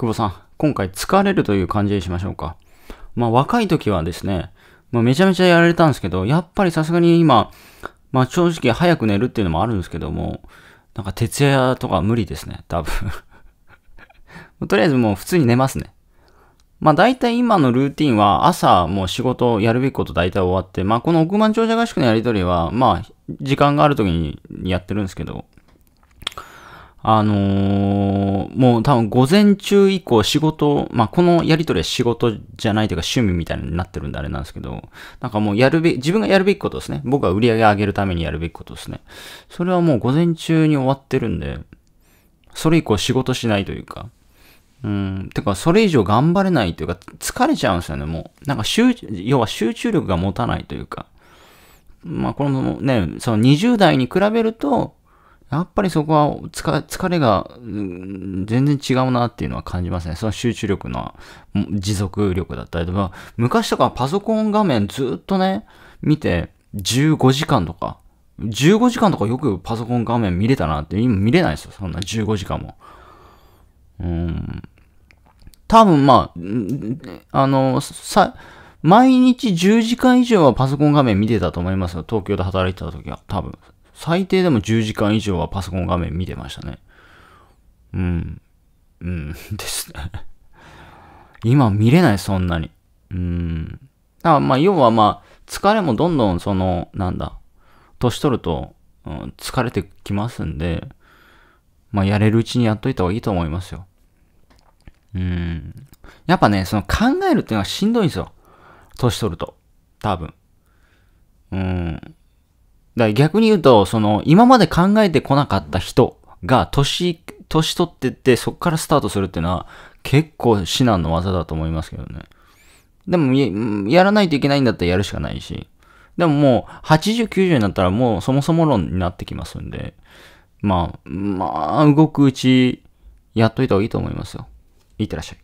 久保さん、今回疲れるという感じにしましょうか。まあ若い時はですね、まあ、めちゃめちゃやられたんですけど、やっぱりさすがに今、まあ正直早く寝るっていうのもあるんですけども、なんか徹夜とか無理ですね、多分 とりあえずもう普通に寝ますね。まあ大体今のルーティンは朝もう仕事やるべきこと大体終わって、まあこの億万長者合宿のやりとりは、まあ時間がある時にやってるんですけど、あのー、もう多分午前中以降仕事、まあ、このやりとりは仕事じゃないというか趣味みたいになってるんであれなんですけど、なんかもうやるべ、自分がやるべきことですね。僕は売り上げ上げるためにやるべきことですね。それはもう午前中に終わってるんで、それ以降仕事しないというか、うん、てかそれ以上頑張れないというか、疲れちゃうんですよね、もう。なんか集、要は集中力が持たないというか、まあこのね、その20代に比べると、やっぱりそこは疲れが、全然違うなっていうのは感じますね。その集中力の持続力だったりとか、昔とかパソコン画面ずっとね、見て15時間とか、15時間とかよくパソコン画面見れたなって、今見れないですよ。そんな15時間も。うん。多分まあ、あの、さ、毎日10時間以上はパソコン画面見てたと思いますよ。東京で働いてた時は。多分。最低でも10時間以上はパソコン画面見てましたね。うん。うん。ですね。今見れない、そんなに。うん。だからまあ、要はまあ、疲れもどんどんその、なんだ、年取ると、うん、疲れてきますんで、まあ、やれるうちにやっといた方がいいと思いますよ。うん。やっぱね、その考えるっていうのはしんどいんですよ。年取ると。多分。うん。だ逆に言うと、その、今まで考えてこなかった人が、年、年取ってって、そこからスタートするっていうのは、結構至難の技だと思いますけどね。でもや、やらないといけないんだったらやるしかないし。でももう、80、90になったらもうそもそも論になってきますんで、まあ、まあ、動くうち、やっといた方がいいと思いますよ。いってらっしゃい。